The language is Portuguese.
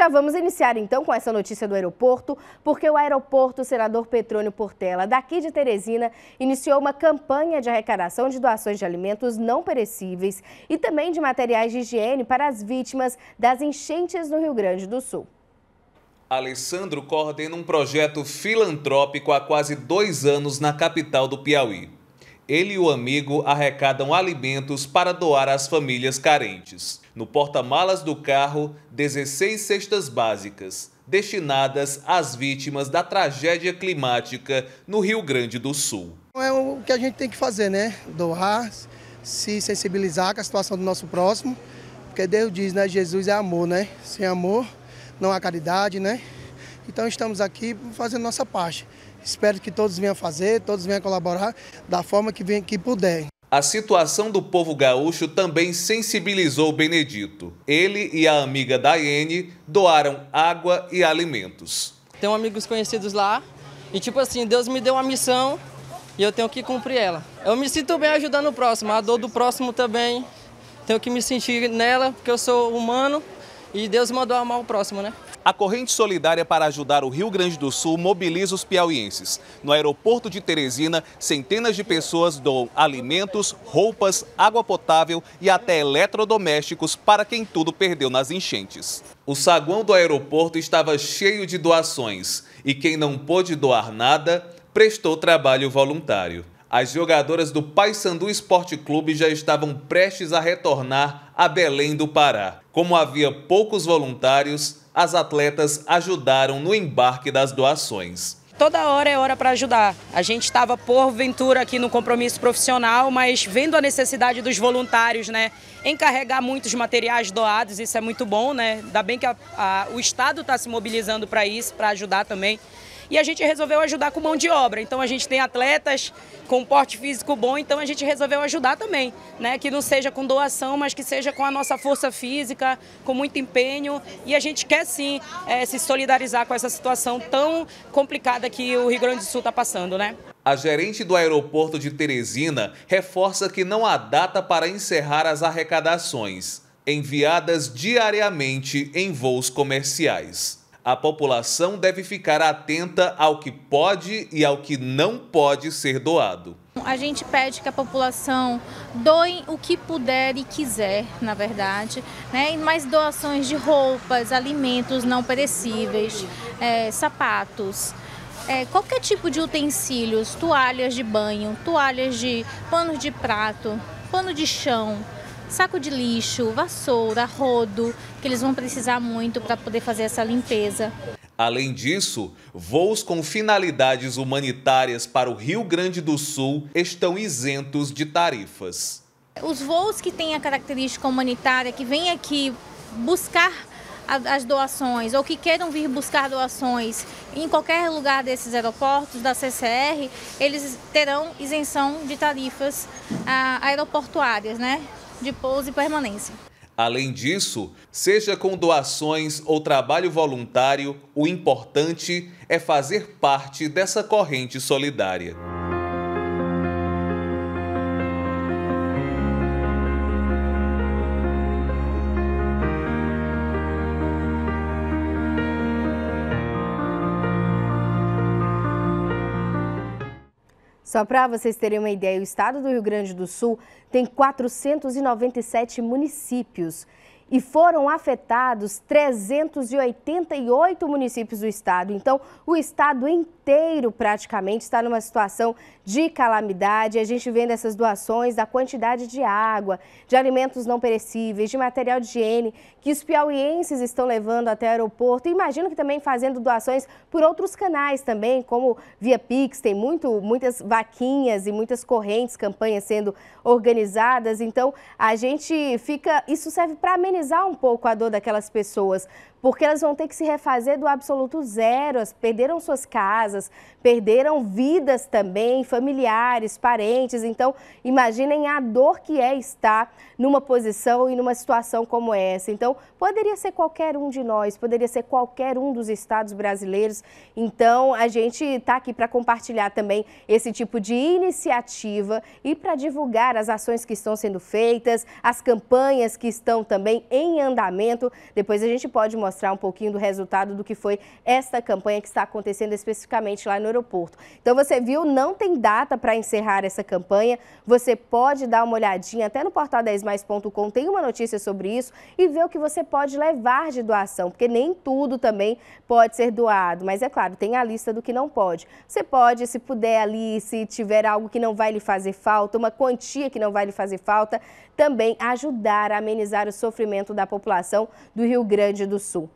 já vamos iniciar então com essa notícia do aeroporto, porque o aeroporto senador Petrônio Portela, daqui de Teresina, iniciou uma campanha de arrecadação de doações de alimentos não perecíveis e também de materiais de higiene para as vítimas das enchentes no Rio Grande do Sul. Alessandro coordena um projeto filantrópico há quase dois anos na capital do Piauí ele e o amigo arrecadam alimentos para doar às famílias carentes. No porta-malas do carro, 16 cestas básicas, destinadas às vítimas da tragédia climática no Rio Grande do Sul. É o que a gente tem que fazer, né? Doar, se sensibilizar com a situação do nosso próximo, porque Deus diz, né? Jesus é amor, né? Sem amor não há caridade, né? Então estamos aqui fazendo nossa parte. Espero que todos venham fazer, todos venham colaborar da forma que, que puder. A situação do povo gaúcho também sensibilizou Benedito. Ele e a amiga Daiane doaram água e alimentos. Tenho amigos conhecidos lá e, tipo assim, Deus me deu uma missão e eu tenho que cumprir ela. Eu me sinto bem ajudando o próximo, a dor do próximo também. Tenho que me sentir nela, porque eu sou humano e Deus mandou amar o próximo, né? A corrente solidária para ajudar o Rio Grande do Sul mobiliza os piauienses. No aeroporto de Teresina, centenas de pessoas doam alimentos, roupas, água potável e até eletrodomésticos para quem tudo perdeu nas enchentes. O saguão do aeroporto estava cheio de doações e quem não pôde doar nada prestou trabalho voluntário. As jogadoras do Paysandu Esporte Clube já estavam prestes a retornar a Belém do Pará. Como havia poucos voluntários, as atletas ajudaram no embarque das doações toda hora é hora para ajudar. A gente estava porventura aqui no compromisso profissional, mas vendo a necessidade dos voluntários, né, encarregar muitos materiais doados, isso é muito bom, né? Ainda bem que a, a, o Estado está se mobilizando para isso, para ajudar também e a gente resolveu ajudar com mão de obra. Então a gente tem atletas com porte físico bom, então a gente resolveu ajudar também, né? Que não seja com doação, mas que seja com a nossa força física, com muito empenho. E a gente quer sim é, se solidarizar com essa situação tão complicada que o Rio Grande do Sul está passando, né? A gerente do aeroporto de Teresina reforça que não há data para encerrar as arrecadações, enviadas diariamente em voos comerciais a população deve ficar atenta ao que pode e ao que não pode ser doado. A gente pede que a população doe o que puder e quiser, na verdade, né? mais doações de roupas, alimentos não perecíveis, é, sapatos. É, qualquer tipo de utensílios, toalhas de banho, toalhas de pano de prato, pano de chão, saco de lixo, vassoura, rodo, que eles vão precisar muito para poder fazer essa limpeza. Além disso, voos com finalidades humanitárias para o Rio Grande do Sul estão isentos de tarifas. Os voos que têm a característica humanitária, que vêm aqui buscar as doações ou que queiram vir buscar doações em qualquer lugar desses aeroportos da CCR, eles terão isenção de tarifas ah, aeroportuárias, né? de pouso e permanência. Além disso, seja com doações ou trabalho voluntário, o importante é fazer parte dessa corrente solidária. Só para vocês terem uma ideia, o estado do Rio Grande do Sul tem 497 municípios e foram afetados 388 municípios do estado. Então, o estado inteiro praticamente está numa situação de calamidade. A gente vendo essas doações da quantidade de água, de alimentos não perecíveis, de material de higiene que os piauienses estão levando até o aeroporto. Imagino que também fazendo doações por outros canais também, como via Pix, tem muito, muitas vaquinhas e muitas correntes, campanhas sendo organizadas. Então, a gente fica. Isso serve para amenizar amenizar um pouco a dor daquelas pessoas, porque elas vão ter que se refazer do absoluto zero, elas perderam suas casas, perderam vidas também, familiares, parentes. Então, imaginem a dor que é estar numa posição e numa situação como essa. Então, poderia ser qualquer um de nós, poderia ser qualquer um dos estados brasileiros. Então, a gente está aqui para compartilhar também esse tipo de iniciativa e para divulgar as ações que estão sendo feitas, as campanhas que estão também em andamento. Depois a gente pode mostrar um pouquinho do resultado do que foi esta campanha que está acontecendo especificamente lá no aeroporto. Então você viu, não tem data para encerrar essa campanha. Você pode dar uma olhadinha até no portal 10mais.com, tem uma notícia sobre isso e ver o que você pode levar de doação, porque nem tudo também pode ser doado, mas é claro, tem a lista do que não pode. Você pode, se puder ali, se tiver algo que não vai lhe fazer falta, uma quantia que não vai lhe fazer falta, também ajudar a amenizar o sofrimento da população do Rio Grande do Sul.